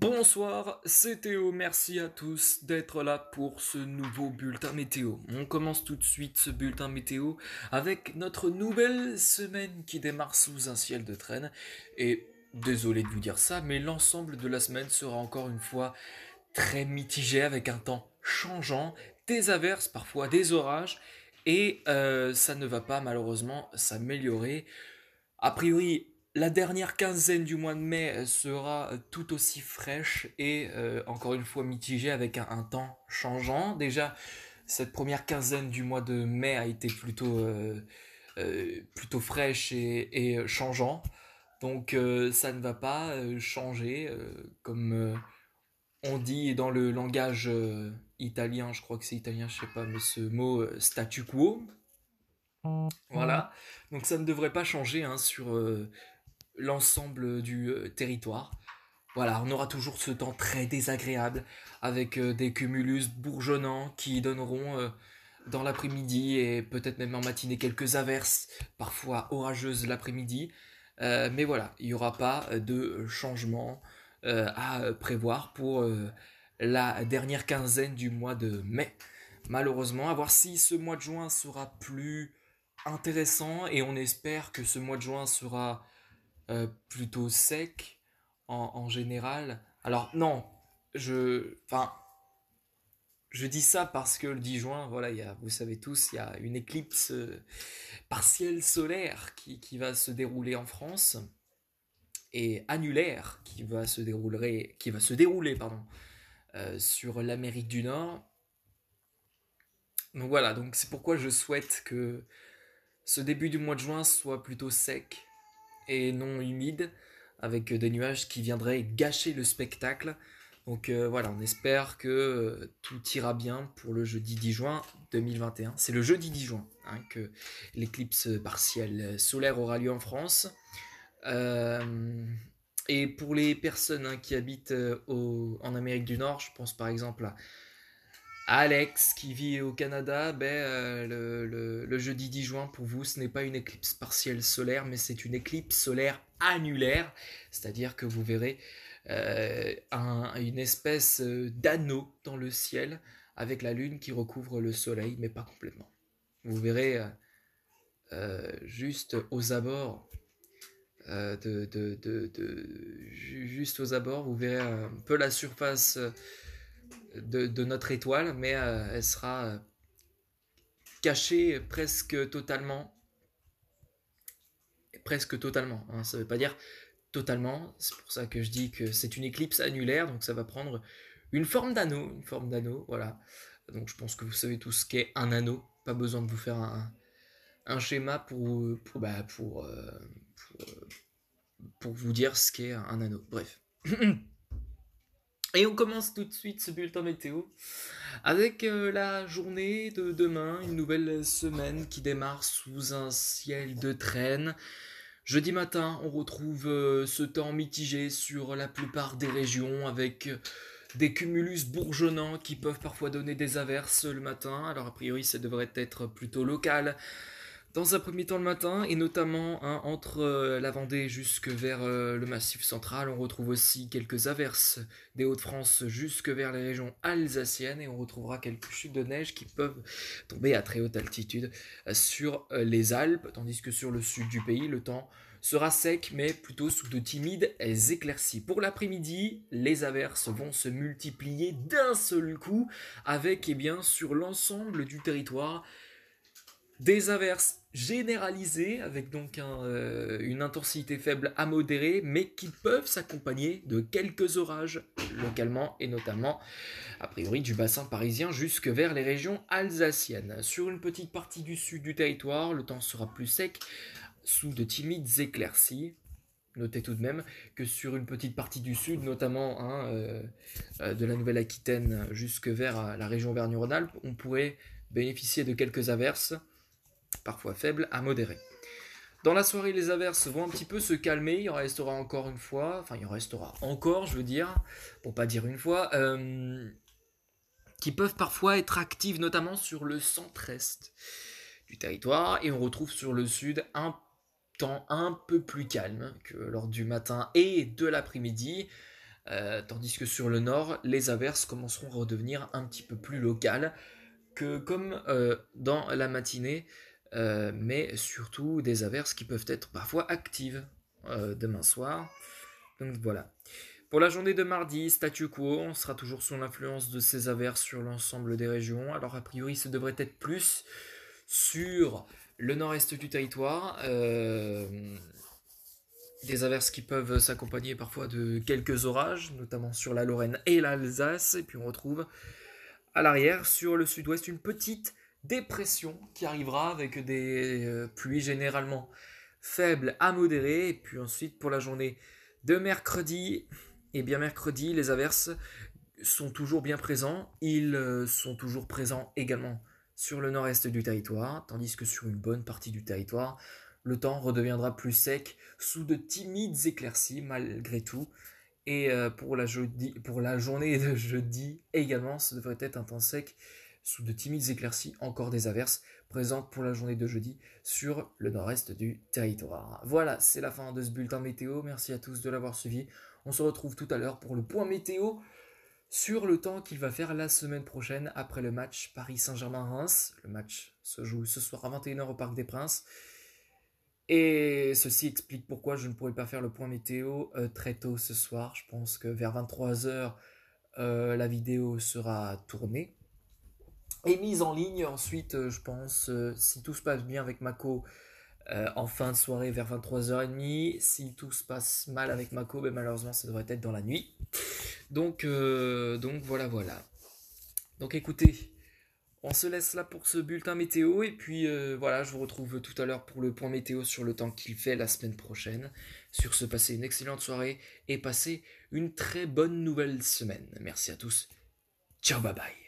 Bonsoir, c'est Théo, merci à tous d'être là pour ce nouveau bulletin météo. On commence tout de suite ce bulletin météo avec notre nouvelle semaine qui démarre sous un ciel de traîne. Et désolé de vous dire ça, mais l'ensemble de la semaine sera encore une fois très mitigé avec un temps changeant, des averses, parfois des orages, et euh, ça ne va pas malheureusement s'améliorer. A priori, la dernière quinzaine du mois de mai euh, sera euh, tout aussi fraîche et euh, encore une fois mitigée avec un, temps changeant. Déjà, cette première quinzaine du mois de mai a été plutôt, plutôt fraîche et, changeant. Donc ça ne va pas changer comme on dit dans le langage italien, je crois que c'est italien, je sais pas, mais ce mot statu quo. Voilà, mm. donc ça ne devrait pas changer hein, sur, l'ensemble du euh, territoire. Voilà, on aura toujours ce temps très désagréable avec euh, des cumulus bourgeonnants qui donneront euh, dans l'après-midi et peut-être même en matinée quelques averses, parfois orageuses l'après-midi. mais voilà, il n'y aura pas de changement à prévoir pour la dernière quinzaine du mois de mai. Malheureusement, à voir si ce mois de juin sera plus intéressant et on espère que ce mois de juin sera euh, plutôt sec en, général. Alors non, je, je dis ça parce que le 10 juin, voilà, y a, vous savez tous, il y a une éclipse euh, partielle solaire qui, va se dérouler en France et annulaire qui va se dérouler, qui va se dérouler pardon, euh, sur l'Amérique du Nord. Donc voilà, donc c'est pourquoi je souhaite que ce début du mois de juin soit plutôt sec, et non humide, avec euh, des nuages qui viendraient gâcher le spectacle. Donc euh, voilà, on espère que euh, tout ira bien pour le jeudi 10 juin 2021. C'est le jeudi 10 juin hein, que l'éclipse partielle solaire aura lieu en France. et pour les personnes hein, qui habitent au, en Amérique du Nord, je pense par exemple à Alex qui vit au Canada, ben, euh, le, jeudi 10 juin pour vous, ce n'est pas une éclipse partielle solaire, mais c'est une éclipse solaire annulaire, c'est-à-dire que vous verrez euh, une espèce euh, d'anneau dans le ciel avec la lune qui recouvre le soleil, mais pas complètement. Vous verrez juste aux abords juste aux abords, vous verrez un peu la surface de, notre étoile, mais euh, elle sera euh, cachée presque totalement. Presque totalement. Hein. ça ne veut pas dire totalement. C'est pour ça que je dis que c'est une éclipse annulaire, donc ça va prendre une forme d'anneau, une forme d'anneau, voilà. Donc je pense que vous savez tout ce qu'est un anneau. Pas besoin de vous faire un, schéma pour pour, bah, pour, euh, pour vous dire ce qu'est un anneau. Bref. Et on commence tout de suite ce bulletin météo avec euh, la journée de demain, une nouvelle semaine qui démarre sous un ciel de traîne. Jeudi matin, on retrouve euh, ce temps mitigé sur la plupart des régions avec euh, des cumulus bourgeonnants qui peuvent parfois donner des averses le matin. Alors a priori, ça devrait être plutôt local dans un premier temps le matin, et notamment hein, entre euh, la Vendée jusque vers euh, le Massif central, on retrouve aussi quelques averses des Hauts-de-France jusque vers les régions alsaciennes, et on retrouvera quelques chutes de neige qui peuvent tomber à très haute altitude euh, sur les Alpes, tandis que sur le sud du pays, le temps sera sec mais plutôt sous de timides éclaircies. Pour l'après-midi, les averses vont se multiplier d'un seul coup avec et eh bien sur l'ensemble du territoire des averses généralisées avec donc euh, une intensité faible à modérée, mais qui peuvent s'accompagner de quelques orages localement et notamment a priori du bassin parisien jusque vers les régions alsaciennes. Sur une petite partie du sud du territoire, le temps sera plus sec sous de timides éclaircies. Notez tout de même que sur une petite partie du sud, notamment hein, euh, euh, de la Nouvelle-Aquitaine jusque vers la région Vergne-Rhône-Alpes, on pourrait bénéficier de quelques averses parfois faible à modéré. Dans la soirée, les averses vont un petit peu se calmer. Il en restera encore une fois, enfin, il en restera encore, je veux dire, pour pas dire une fois, euh, qui peuvent parfois être actives, notamment sur le centre-est du territoire. Et on retrouve sur le sud un temps un peu plus calme que lors du matin et de l'après-midi. Euh, tandis que sur le nord, les averses commenceront à redevenir un petit peu plus locales que comme euh, dans la matinée. Euh, mais surtout des averses qui peuvent être parfois actives euh, demain soir. Donc voilà. Pour la journée de mardi, statu quo, on sera toujours sous l'influence de ces averses sur l'ensemble des régions. Alors a priori, ce devrait être plus sur le nord-est du territoire. Euh, des averses qui peuvent s'accompagner parfois de quelques orages, notamment sur la Lorraine et l'Alsace. Et puis on retrouve à l'arrière sur le sud-ouest une petite dépression qui arrivera avec des euh, pluies généralement faibles à modérées. Et puis ensuite, pour la journée de mercredi, et eh bien mercredi, les averses sont toujours bien présents. Ils euh, sont toujours présents également sur le nord-est du territoire, tandis que sur une bonne partie du territoire, le temps redeviendra plus sec sous de timides éclaircies malgré tout. Et euh, pour la, jeudi, pour la journée de jeudi également, ce devrait être un temps sec sous de timides éclaircies, encore des averses présentes pour la journée de jeudi sur le nord-est du territoire. Voilà, c'est la fin de ce bulletin météo. Merci à tous de l'avoir suivi. On se retrouve tout à l'heure pour le point météo sur le temps qu'il va faire la semaine prochaine après le match Paris Saint-Germain-Reims. Le match se joue ce soir à 21h au Parc des Princes. Et ceci explique pourquoi je ne pourrai pas faire le point météo euh, très tôt ce soir. Je pense que vers 23h, euh, la vidéo sera tournée. Et mise en ligne ensuite, euh, je pense, euh, si tout se passe bien avec Mako, euh, en fin de soirée vers 23h30. Si tout se passe mal avec Mako, ben malheureusement ça devrait être dans la nuit. Donc, donc voilà, voilà. Donc écoutez, on se laisse là pour ce bulletin météo et puis voilà, je vous retrouve tout à l'heure pour le point météo sur le temps qu'il fait la semaine prochaine. Sur ce, passez une excellente soirée et passez une très bonne nouvelle semaine. Merci à tous. Ciao, bye bye.